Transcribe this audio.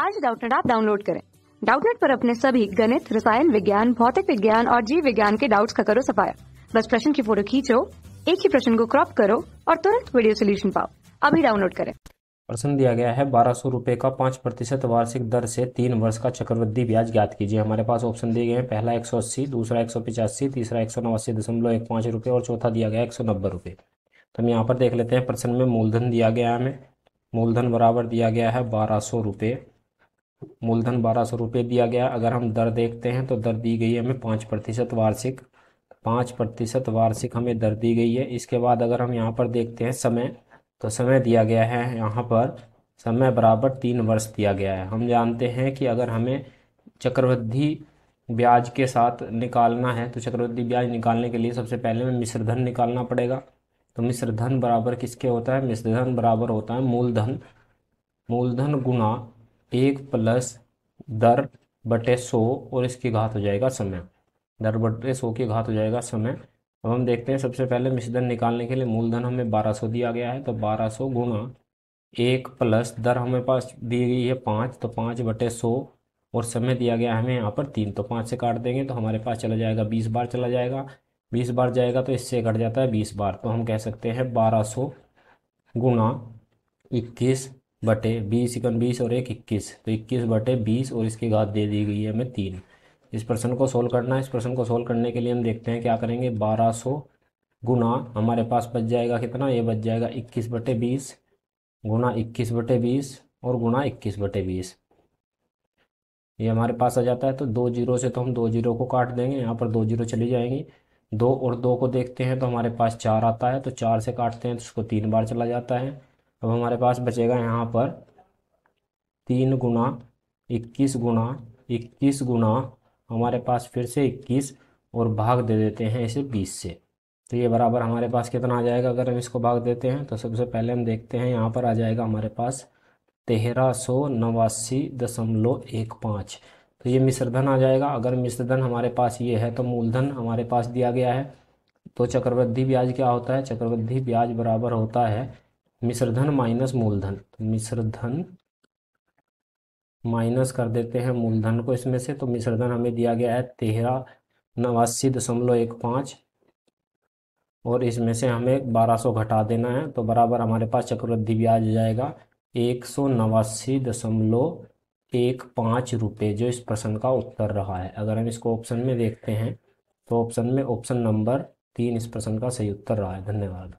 आज डाउटनेट आप डाउनलोड करें डाउटनेट पर अपने सभी गणित रसायन विज्ञान भौतिक विज्ञान और जीव विज्ञान के डाउट्स का करो सफाया बस प्रश्न की फोटो खींचो एक ही प्रश्न को क्रॉप करो और तुरंत वीडियो सोल्यूशन पाओ अभी डाउनलोड करें प्रश्न दिया गया है बारह सौ रूपए का पांच प्रतिशत वार्षिक दर से तीन वर्ष का चक्रवृद्धि ब्याज ज्ञात कीजिए हमारे पास ऑप्शन दिए गए हैं पहला एक सौ अस्सी दूसरा एक सौ पिचासी तीसरा एक सौ नवासी दशमलव एक पाँच रुपए और चौथा दिया गया एक सौ नब्बे रुपए तो हम यहाँ पर देख लेते हैं प्रश्न में मूलधन दिया गया है हमें मूलधन बराबर दिया गया है बारह सौ रुपये मूलधन बारह सौ रुपये दिया गया अगर हम दर देखते हैं तो दर दी गई है हमें पाँच प्रतिशत वार्षिक पाँच प्रतिशत वार्षिक हमें दर दी गई है इसके बाद अगर हम यहाँ पर देखते हैं समय तो समय दिया गया है यहाँ पर समय बराबर तीन वर्ष दिया गया है हम जानते हैं कि अगर हमें चक्रवृद्धि ब्याज के साथ निकालना है तो चक्रवृद्धि ब्याज निकालने के लिए सबसे पहले हमें मिश्रधन निकालना पड़ेगा तो मिश्रधन बराबर किसके होता है मिश्रधन बराबर होता है मूलधन मूलधन गुणा एक प्लस दर बटे सौ और इसकी घात हो जाएगा समय दर बटे सौ की घात हो जाएगा समय अब हम देखते हैं सबसे पहले मिश्रधन निकालने के लिए मूलधन हमें बारह सौ दिया गया है तो बारह सौ गुणा एक प्लस दर हमें पास दी गई है पाँच तो पाँच बटे सौ और समय दिया गया है हमें यहाँ पर तीन तो पाँच से काट देंगे तो हमारे पास चला जाएगा बीस बार चला जाएगा बीस बार जाएगा तो इससे कट जाता है बीस बार तो हम कह सकते हैं बारह सौ गुणा इक्कीस बटे बीस इकन बीस और एक इक्कीस तो इक्कीस बटे बीस और इसकी घात दे दी गई है हमें तीन इस प्रश्न को सोल्व करना है इस प्रश्न को सोल्व करने के लिए हम देखते हैं क्या करेंगे बारह सौ गुना हमारे पास बच जाएगा कितना ये बच जाएगा इक्कीस बटे बीस गुना इक्कीस बटे बीस और गुना इक्कीस बटे बीस ये हमारे पास आ जाता है तो दो जीरो से तो हम दो जीरो को काट देंगे यहाँ पर दो जीरो चली जाएंगी दो और दो को देखते हैं तो हमारे पास चार आता है तो चार से काटते हैं तो उसको तीन बार चला जाता है अब हमारे पास बचेगा यहाँ पर तीन गुना इक्कीस गुना इक्कीस गुना हमारे पास फिर से इक्कीस और भाग दे देते हैं इसे बीस से तो ये बराबर हमारे पास कितना आ जाएगा अगर हम इसको भाग देते हैं तो सबसे पहले हम देखते हैं यहाँ पर आ जाएगा हमारे पास तेरह सौ नवासी दशमलव एक पाँच तो ये मिश्रधन आ जाएगा अगर मिश्रधन हमारे पास ये है तो मूलधन हमारे पास दिया गया है तो चक्रवृद्धि ब्याज क्या होता है चक्रवृद्धि ब्याज बराबर होता है मिश्रधन माइनस मूलधन तो मिश्रधन माइनस कर देते हैं मूलधन को इसमें से तो मिश्रधन हमें दिया गया है तेरह नवासी दशमलव एक पाँच और इसमें से हमें बारह सौ घटा देना है तो बराबर हमारे पास चक्रवृद्धि ब्याज आ जाएगा एक सौ नवासी दशमलव एक पाँच रुपये जो इस प्रश्न का उत्तर रहा है अगर हम इसको ऑप्शन में देखते हैं तो ऑप्शन में ऑप्शन नंबर तीन इस प्रश्न का सही उत्तर रहा है धन्यवाद